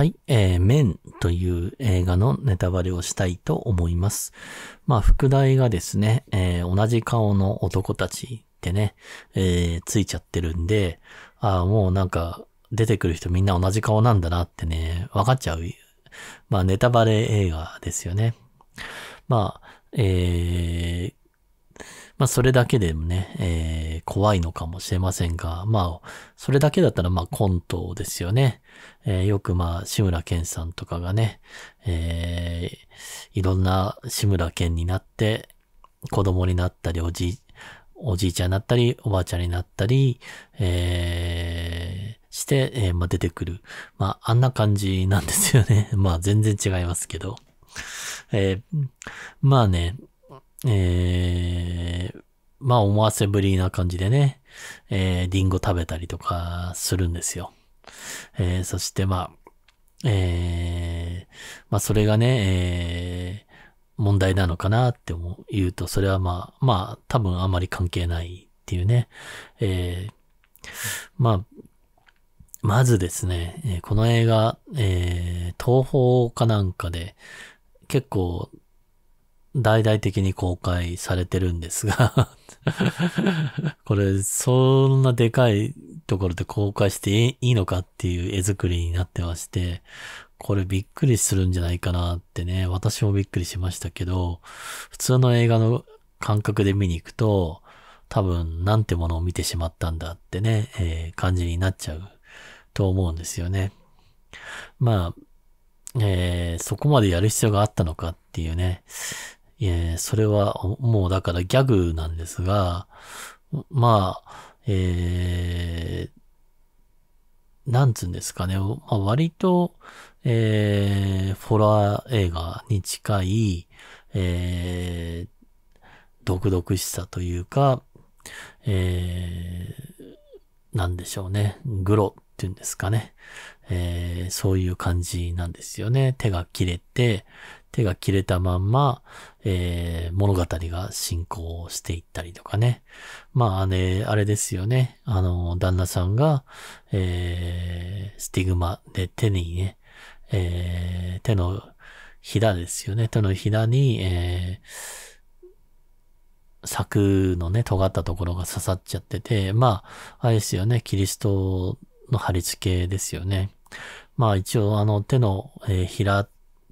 はい、えー、メンという映画のネタバレをしたいと思います。まあ、副題がですね、えー、同じ顔の男たちってね、えー、ついちゃってるんで、ああ、もうなんか、出てくる人みんな同じ顔なんだなってね、分かっちゃう。まあ、ネタバレ映画ですよね。まあ、えー、まあ、それだけでもね、えー怖いのかもしれませんが、まあ、それだけだったらまあコントですよね。えー、よくまあ、志村けんさんとかがね、えー、いろんな志村けんになって、子供になったり、おじい、おじいちゃんになったり、おばあちゃんになったり、えー、して、えー、まあ、出てくる。まあ、あんな感じなんですよね。まあ、全然違いますけど。えー、まあね、えー、まあ思わせぶりな感じでね、えー、リンゴ食べたりとかするんですよ。えー、そしてまあ、えー、まあそれがね、えー、問題なのかなって言うと、それはまあ、まあ多分あまり関係ないっていうね。えー、まあ、まずですね、この映画、えー、東宝かなんかで、結構大々的に公開されてるんですが これ、そんなでかいところで公開していいのかっていう絵作りになってまして、これびっくりするんじゃないかなってね、私もびっくりしましたけど、普通の映画の感覚で見に行くと、多分なんてものを見てしまったんだってね、えー、感じになっちゃうと思うんですよね。まあ、えー、そこまでやる必要があったのかっていうね、え、それはもうだからギャグなんですが、まあ、えー、なんつうんですかね、まあ、割と、えー、ロワー映画に近い、えー、独々しさというか、えー、なんでしょうね、グロっていうんですかね、えー、そういう感じなんですよね。手が切れて、手が切れたまんま、えー、物語が進行していったりとかね。まあ、あれ、あれですよね。あの、旦那さんが、えー、スティグマで手にね、えー、手のひらですよね。手のひらに、えー、柵のね、尖ったところが刺さっちゃってて、まあ、あれですよね。キリストの貼り付けですよね。まあ一応あの手の、えー、ひら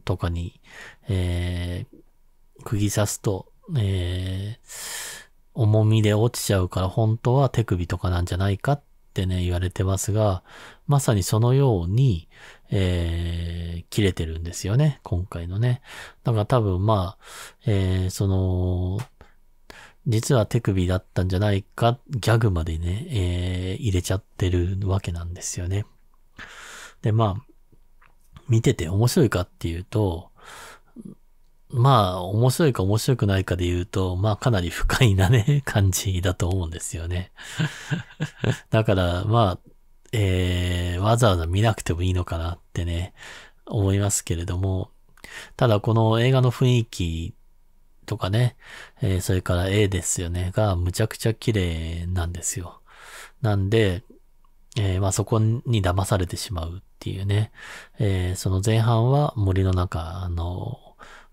とかに、えー、釘刺すと、えー、重みで落ちちゃうから本当は手首とかなんじゃないかってね、言われてますが、まさにそのように、えー、切れてるんですよね、今回のね。だから多分まあ、えー、その、実は手首だったんじゃないか、ギャグまでね、えー、入れちゃってるわけなんですよね。で、まあ、見てて面白いかっていうと、まあ、面白いか面白くないかで言うと、まあ、かなり不快なね、感じだと思うんですよね。だから、まあ、えー、わざわざ見なくてもいいのかなってね、思いますけれども、ただこの映画の雰囲気とかね、えー、それから絵ですよね、がむちゃくちゃ綺麗なんですよ。なんで、えー、まあそこに騙されてしまうっていうね、えー、その前半は森の中の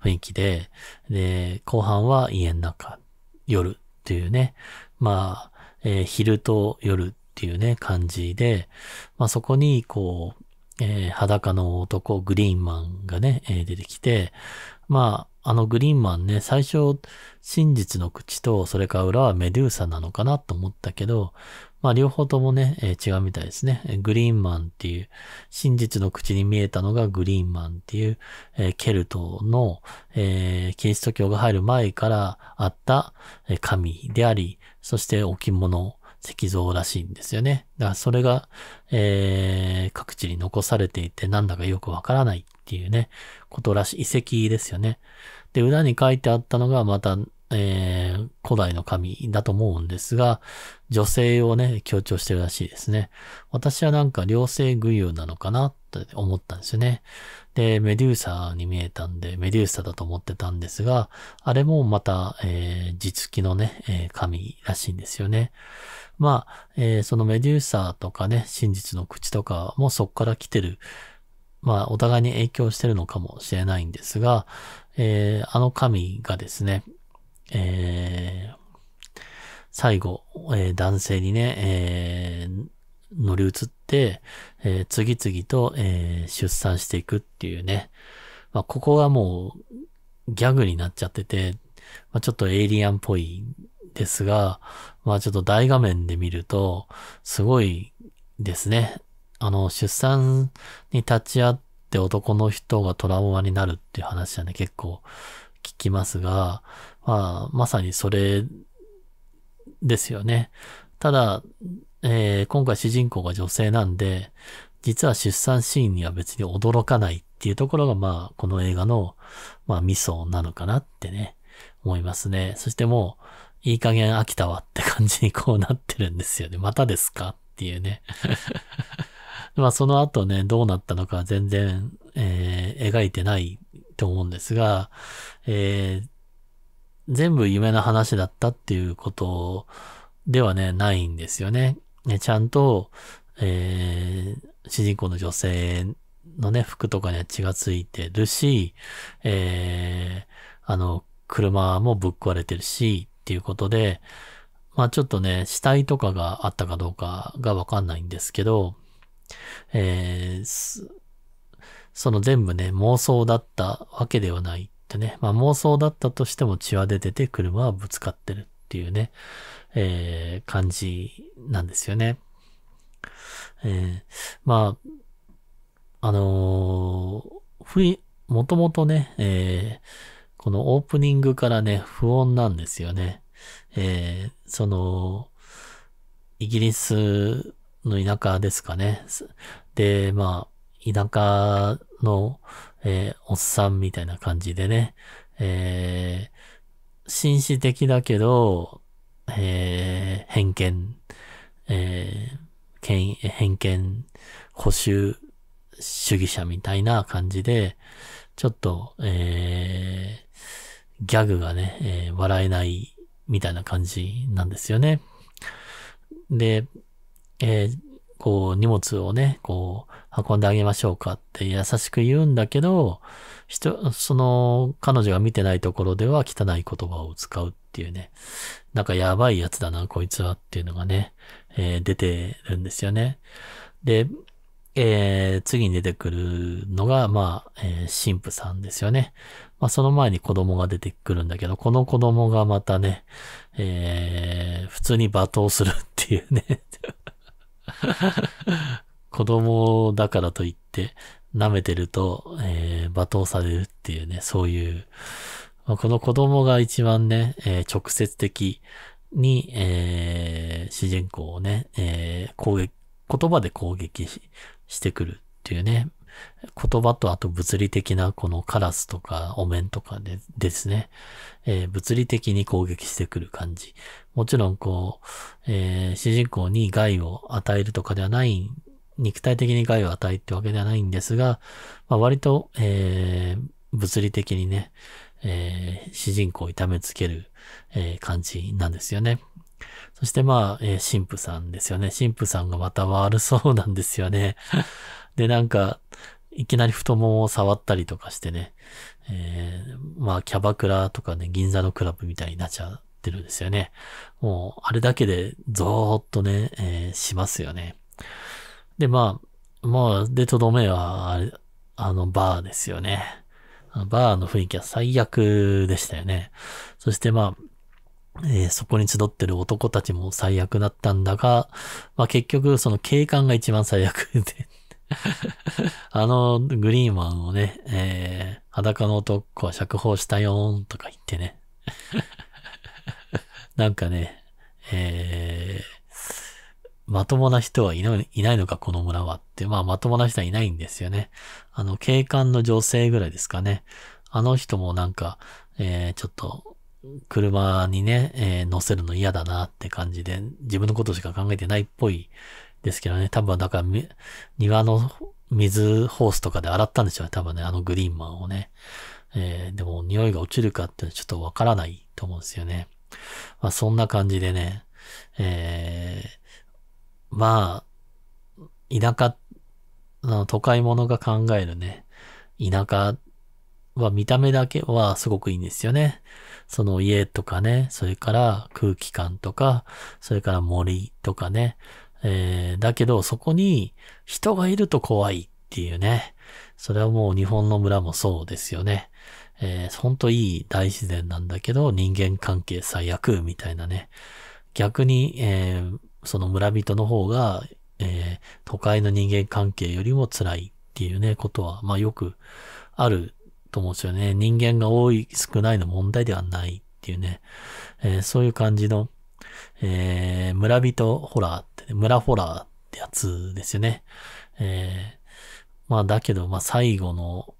雰囲気で、で、後半は家の中、夜っていうね、まあ、えー、昼と夜っていうね、感じで、まあそこに、こう、えー、裸の男、グリーンマンがね、えー、出てきて、まあ、あのグリーンマンね、最初、真実の口と、それから裏はメデューサなのかなと思ったけど、まあ両方ともね、えー、違うみたいですね。グリーンマンっていう、真実の口に見えたのがグリーンマンっていう、えー、ケルトの、えー、キリスト教が入る前からあった神であり、そして置物、石像らしいんですよね。だからそれが、えー、各地に残されていてなんだかよくわからないっていうね、ことらしい、遺跡ですよね。で、裏に書いてあったのがまたえー、古代の神だと思うんですが、女性をね、強調してるらしいですね。私はなんか両性具有なのかなって思ったんですよね。で、メデューサに見えたんで、メデューサだと思ってたんですが、あれもまた、えー、実機のね、えー、神らしいんですよね。まあ、えー、そのメデューサとかね、真実の口とかもそこから来てる、まあ、お互いに影響してるのかもしれないんですが、えー、あの神がですね、えー、最後、えー、男性にね、えー、乗り移って、えー、次々と、えー、出産していくっていうね。まあ、ここがもうギャグになっちゃってて、まあ、ちょっとエイリアンっぽいですが、まあちょっと大画面で見ると、すごいですね。あの、出産に立ち会って男の人がトラウマになるっていう話はね、結構聞きますが、まあ、まさにそれですよね。ただ、えー、今回主人公が女性なんで、実は出産シーンには別に驚かないっていうところが、まあ、この映画の、まあ、ミソなのかなってね、思いますね。そしてもう、いい加減飽きたわって感じにこうなってるんですよね。またですかっていうね。まあ、その後ね、どうなったのか全然、えー、描いてないと思うんですが、えー全部夢の話だったっていうことではね、ないんですよね。ねちゃんと、えー、主人公の女性のね、服とかには血がついてるし、えー、あの、車もぶっ壊れてるし、っていうことで、まあちょっとね、死体とかがあったかどうかがわかんないんですけど、えー、その全部ね、妄想だったわけではないってね、まあ妄想だったとしても血は出てて車はぶつかってるっていうね、えー、感じなんですよね。えー、まあ、あのー、ふい、もともとね、えー、このオープニングからね、不穏なんですよね。えー、その、イギリスの田舎ですかね。で、まあ、田舎のえー、おっさんみたいな感じでね、えー、紳士的だけど、えー、偏見、えー、偏見、保守主義者みたいな感じで、ちょっと、えー、ギャグがね、えー、笑えないみたいな感じなんですよね。で、えー、こう、荷物をね、こう、運んであげましょうかって優しく言うんだけど、人、その彼女が見てないところでは汚い言葉を使うっていうね、なんかやばいやつだな、こいつはっていうのがね、えー、出てるんですよね。で、えー、次に出てくるのが、まあ、えー、神父さんですよね。まあ、その前に子供が出てくるんだけど、この子供がまたね、えー、普通に罵倒するっていうね。子供だからといって、舐めてると、えー、罵倒されるっていうね、そういう、この子供が一番ね、えー、直接的に、えー、主人公をね、えー、攻撃、言葉で攻撃してくるっていうね、言葉とあと物理的なこのカラスとかお面とかでですね、えー、物理的に攻撃してくる感じ。もちろんこう、えー、主人公に害を与えるとかではない肉体的に害を与えってわけではないんですが、まあ、割と、えー、物理的にね、えー、主人公を痛めつける、えー、感じなんですよね。そしてまあ、えー、神父さんですよね。神父さんがまた悪そうなんですよね。で、なんか、いきなり太ももを触ったりとかしてね、えー、まあ、キャバクラとかね、銀座のクラブみたいになっちゃってるんですよね。もう、あれだけで、ぞーっとね、えー、しますよね。で、まあ、まあ、で、とどめは、あの、バーですよね。バーの雰囲気は最悪でしたよね。そして、まあ、えー、そこに集ってる男たちも最悪だったんだが、まあ結局その警官が一番最悪で あのグリーンマンをね、えー、裸の男は釈放したよーんとか言ってね なんかね、えーまともな人はいないいないのか、この村はって。まあ、まともな人はいないんですよね。あの、警官の女性ぐらいですかね。あの人もなんか、えー、ちょっと、車にね、えー、乗せるの嫌だなって感じで、自分のことしか考えてないっぽいですけどね。多分、だから、庭の水ホースとかで洗ったんでしょうね。多分ね、あのグリーンマンをね。えー、でも、匂いが落ちるかってちょっとわからないと思うんですよね。まあ、そんな感じでね、えー、まあ、田舎、あの都会者が考えるね、田舎は見た目だけはすごくいいんですよね。その家とかね、それから空気感とか、それから森とかね。えー、だけどそこに人がいると怖いっていうね。それはもう日本の村もそうですよね。えー、ほんといい大自然なんだけど人間関係最悪みたいなね。逆に、えー、その村人の方が、えー、都会の人間関係よりも辛いっていうね、ことは、まあよくあると思うんですよね。人間が多い、少ないの問題ではないっていうね、えー、そういう感じの、えー、村人ホラーって、ね、村ホラーってやつですよね。えー、まあだけど、まあ最後の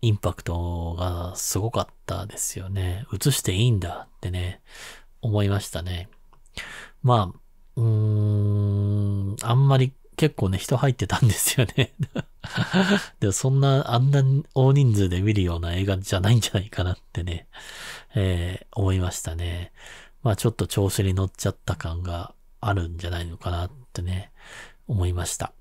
インパクトがすごかったですよね。映していいんだってね、思いましたね。まあ、うーん、あんまり結構ね、人入ってたんですよね でもそんな、あんな大人数で見るような映画じゃないんじゃないかなってね、えー、思いましたね。まあちょっと調子に乗っちゃった感があるんじゃないのかなってね、思いました。